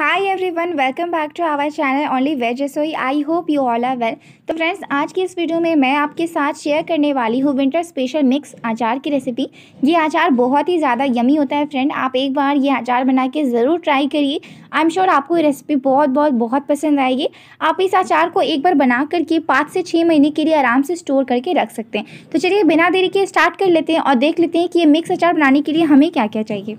high everyone welcome back to our channel only veg Rasoi I hope you all are well तो friends आज की इस video में मैं आपके साथ शेयर करने वाली हूँ विंटर स्पेशल मिक्स अचार की रेसिपी ये अचार बहुत ही ज़्यादा यमी होता है फ्रेंड आप एक बार ये अचार बना के ज़रूर ट्राई करिए आई एम श्योर आपको ये रेसिपी बहुत बहुत बहुत पसंद आएगी आप इस अचार को एक बार बना करके पाँच से छः महीने के लिए आराम से स्टोर करके रख सकते हैं तो चलिए बिना देरी के स्टार्ट कर लेते हैं और देख लेते हैं कि ये मिक्स अचार बनाने के लिए हमें क्या क्या चाहिए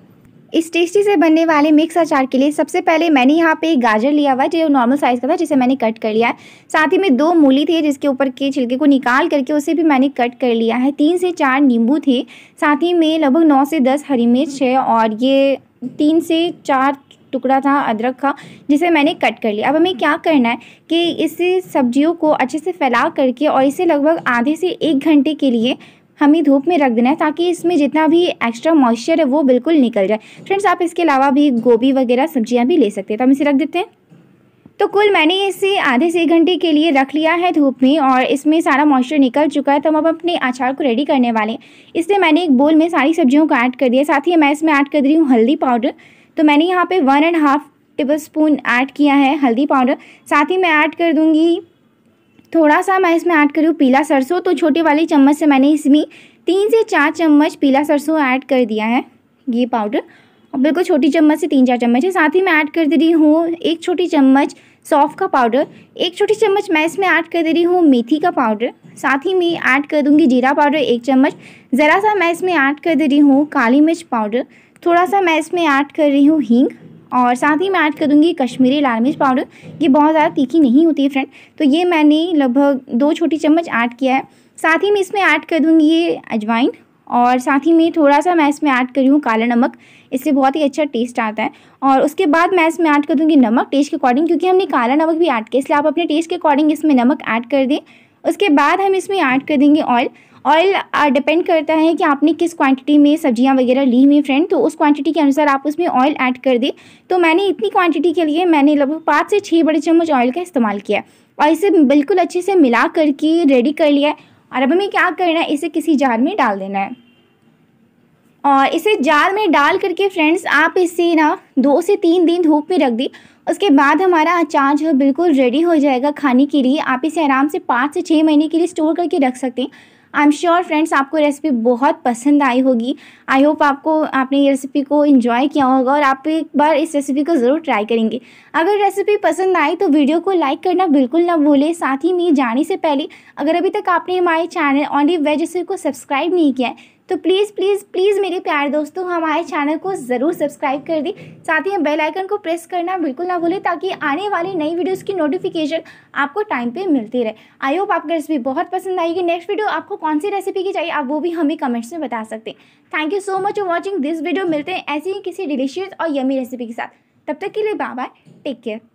इस टेस्टी से बनने वाले मिक्स अचार के लिए सबसे पहले मैंने यहाँ पे गाजर लिया हुआ है जो नॉर्मल साइज़ का था जिसे मैंने कट कर लिया है साथ ही में दो मूली थी जिसके ऊपर के छिलके को निकाल करके उसे भी मैंने कट कर लिया है तीन से चार नींबू थे साथ ही में लगभग नौ से दस हरी मिर्च है और ये तीन से चार टुकड़ा था अदरक का जिसे मैंने कट कर लिया अब हमें क्या करना है कि इस सब्जियों को अच्छे से फैला करके और इसे लगभग आधे से एक घंटे के लिए हमें धूप में रख देना है ताकि इसमें जितना भी एक्स्ट्रा मॉइस्चर है वो बिल्कुल निकल जाए फ्रेंड्स आप इसके अलावा भी गोभी वगैरह सब्जियाँ भी ले सकते हैं तो हम इसे रख देते हैं तो कुल मैंने इसे आधे से एक घंटे के लिए रख लिया है धूप में और इसमें सारा मॉइस्चर निकल चुका है तो हम अब अपने अचार को रेडी करने वाले हैं इसलिए मैंने एक बोल में सारी सब्जियों को ऐड कर दिया साथ ही मैं इसमें ऐड कर रही हूँ हल्दी पाउडर तो मैंने यहाँ पे one and half tablespoon add किया है हल्दी पाउडर साथ ही मैं ऐड कर दूँगी थोड़ा सा मैं इसमें ऐड करूँ पीला सरसों तो छोटे वाली चम्मच से मैंने इसमें तीन से चार चम्मच पीला सरसों ऐड कर दिया है ये पाउडर और बिल्कुल छोटी चम्मच से तीन चार चम्मच है साथ ही मैं ऐड कर दे रही हूँ एक छोटी चम्मच सौफ का पाउडर एक छोटी चम्मच मैं इसमें ऐड कर दे रही हूँ मेथी का पाउडर साथ ही मैं ऐड कर दूँगी जीरा पाउडर एक चम्मच ज़रा सा मैं इसमें ऐड कर दे रही हूँ काली मिर्च पाउडर थोड़ा सा मैं इसमें ऐड कर रही हूँ हींग और साथ ही मैं ऐड कर दूँगी कश्मीरी लाल मिर्च पाउडर ये बहुत ज़्यादा तीखी नहीं होती है फ्रेंड तो ये मैंने लगभग दो छोटी चम्मच ऐड किया है साथ ही मैं इसमें ऐड कर दूँगी ये अजवाइन और साथ ही में थोड़ा सा मैं इसमें ऐड करी हूँ काला नमक इससे बहुत ही अच्छा टेस्ट आता है और उसके बाद मैं इसमें ऐड कर दूँगी नमक टेस्ट के अकॉर्डिंग क्योंकि हमने काला नमक भी ऐड किया इसलिए आप अपने टेस्ट के अकॉर्डिंग इसमें नमक ऐड कर दें उसके बाद हम इसमें ऐड कर देंगे ऑयल ऑयल डिपेंड करता है कि आपने किस क्वांटिटी में सब्जियां वगैरह ली हुई फ्रेंड तो उस क्वांटिटी के अनुसार आप उसमें ऑयल ऐड कर दें तो मैंने इतनी क्वांटिटी के लिए मैंने लगभग पाँच से छः बड़े चम्मच ऑयल का इस्तेमाल किया और इसे बिल्कुल अच्छे से मिला करके रेडी कर लिया है और अब हमें क्या करना है इसे किसी जार में डाल देना है और इसे जार में डाल करके फ्रेंड्स आप इसे ना दो से तीन दिन धूप में रख दी उसके बाद हमारा अचार जो है बिल्कुल रेडी हो जाएगा खाने के लिए आप इसे आराम से पाँच से छः महीने के लिए स्टोर करके रख सकते हैं आई एम श्योर फ्रेंड्स आपको रेसिपी बहुत पसंद आई होगी आई होप आपको आपने ये रेसिपी को इन्जॉय किया होगा और आप एक बार इस रेसिपी को ज़रूर ट्राई करेंगे अगर रेसिपी पसंद आई तो वीडियो को लाइक करना बिल्कुल ना भूलें साथ ही मेरी जाने से पहले अगर अभी तक आपने हमारे चैनल ऑनली वेज को सब्सक्राइब नहीं किया है तो प्लीज़ प्लीज़ प्लीज़ मेरे प्यारे दोस्तों हमारे चैनल को ज़रूर सब्सक्राइब कर दें साथ ही बेल आइकन को प्रेस करना बिल्कुल ना भूलें ताकि आने वाली नई वीडियोज़ की नोटिफिकेशन आपको टाइम पर मिलती रहे आई होप आपकी रेसिपी बहुत पसंद आएगी नेक्स्ट वीडियो आपको कौन सी रेसिपी की चाहिए आप वो भी हमें कमेंट्स में बता सकते हैं thank you so much for watching this video मिलते हैं ऐसी ही किसी डिलीशियस और यमी रेसिपी के साथ तब तक के लिए बाय बाय टेक केयर